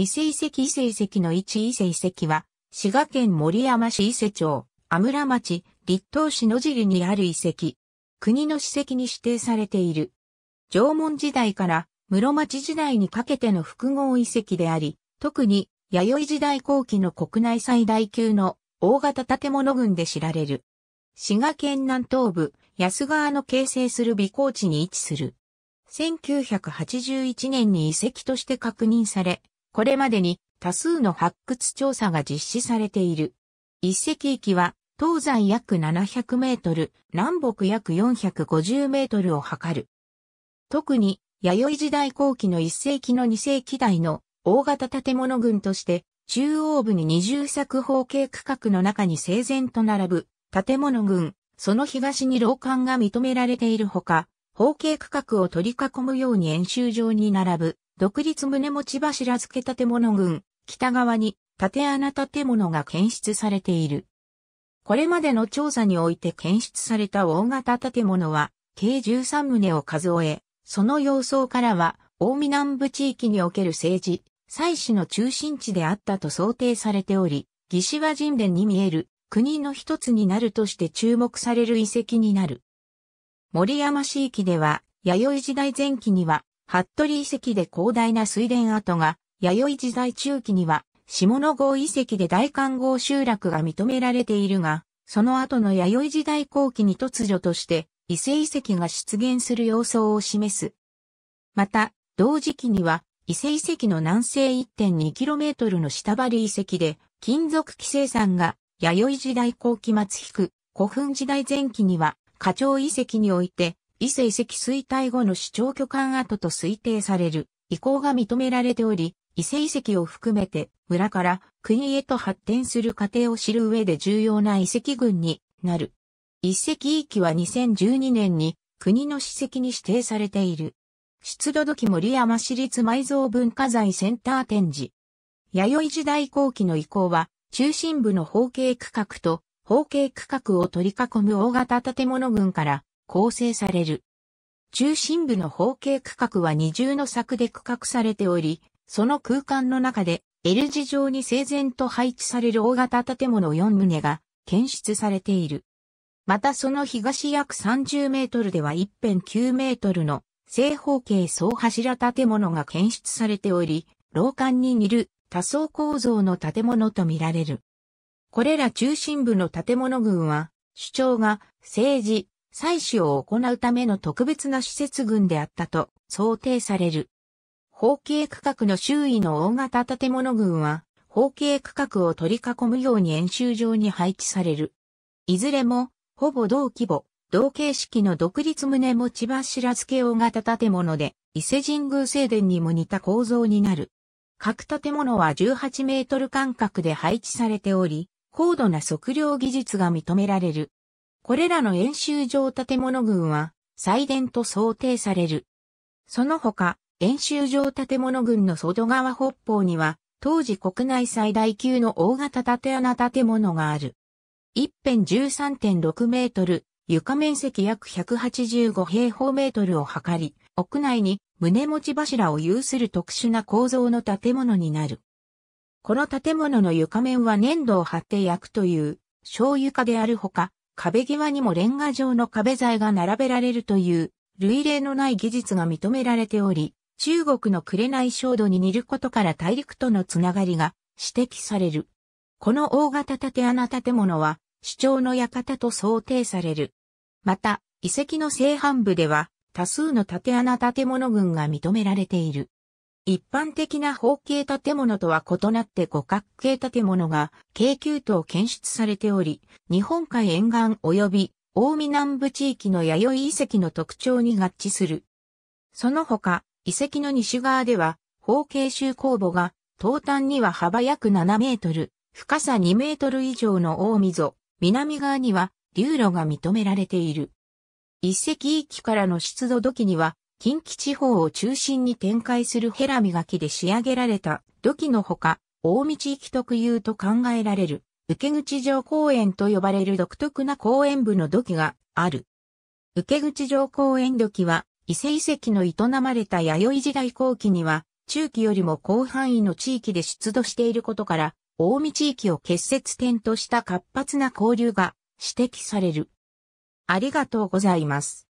伊勢遺跡伊勢遺跡の一伊勢遺跡は、滋賀県森山市伊勢町、阿村町、立東市野尻にある遺跡。国の史跡に指定されている。縄文時代から室町時代にかけての複合遺跡であり、特に弥生時代後期の国内最大級の大型建物群で知られる。滋賀県南東部、安川の形成する美高地に位置する。1981年に遺跡として確認され、これまでに多数の発掘調査が実施されている。一石域は東西約700メートル、南北約450メートルを測る。特に、弥生時代後期の一世紀の二世紀代の大型建物群として、中央部に二重作方形区画の中に整然と並ぶ建物群、その東に廊間が認められているほか、方形区画を取り囲むように演習場に並ぶ独立胸持柱付建物群、北側に縦穴建物が検出されている。これまでの調査において検出された大型建物は、計13棟を数え、その様相からは、大見南部地域における政治、祭祀の中心地であったと想定されており、義士和神殿に見える国の一つになるとして注目される遺跡になる。森山市域では、弥生時代前期には服部遺跡で広大な水田跡が、弥生時代中期には、下野郷遺跡で大観号集落が認められているが、その後の弥生時代後期に突如として、伊勢遺跡が出現する様相を示す。また、同時期には、伊勢遺跡の南西 1.2km の下張り遺跡で、金属規制山が、弥生時代後期末引く、古墳時代前期には、花鳥遺跡において、伊勢遺跡衰退後の主張居漢跡と推定される遺構が認められており、伊勢遺跡を含めて村から国へと発展する過程を知る上で重要な遺跡群になる。遺跡棄は2012年に国の史跡に指定されている。出土土器森山市立埋蔵文化財センター展示。弥生時代後期の遺構は中心部の方形区画と方形区画を取り囲む大型建物群から構成される。中心部の方形区画は二重の柵で区画されており、その空間の中で L 字状に整然と配置される大型建物4棟が検出されている。またその東約30メートルでは一辺9メートルの正方形総柱建物が検出されており、廊下に似る多層構造の建物とみられる。これら中心部の建物群は、主張が政治、採取を行うための特別な施設群であったと想定される。方形区画の周囲の大型建物群は、方形区画を取り囲むように演習場に配置される。いずれも、ほぼ同規模、同形式の独立棟持ち柱付け大型建物で、伊勢神宮正殿にも似た構造になる。各建物は18メートル間隔で配置されており、高度な測量技術が認められる。これらの演習場建物群は、祭伝と想定される。その他、演習場建物群の外側北方には、当時国内最大級の大型建穴建物がある。一辺13.6メートル、床面積約185平方メートルを測り、屋内に胸持ち柱を有する特殊な構造の建物になる。この建物の床面は粘土を張って焼くという、小床であるほか、壁際にもレンガ状の壁材が並べられるという類例のない技術が認められており、中国の紅焦土に似ることから大陸とのつながりが指摘される。この大型縦穴建物は、主張の館と想定される。また、遺跡の正半部では、多数の縦穴建物群が認められている。一般的な方形建物とは異なって五角形建物が京急と検出されており、日本海沿岸及び大海南部地域の弥生遺跡の特徴に合致する。その他、遺跡の西側では、方形集公墓が、東端には幅約7メートル、深さ2メートル以上の大溝、南側には流路が認められている。一石域からの出土土器には、近畿地方を中心に展開するヘラ磨きで仕上げられた土器のほか、大道行き特有と考えられる、受口城公園と呼ばれる独特な公園部の土器がある。受口城公園土器は、伊勢遺跡の営まれた弥生時代後期には、中期よりも広範囲の地域で出土していることから、大見地域を結節点とした活発な交流が指摘される。ありがとうございます。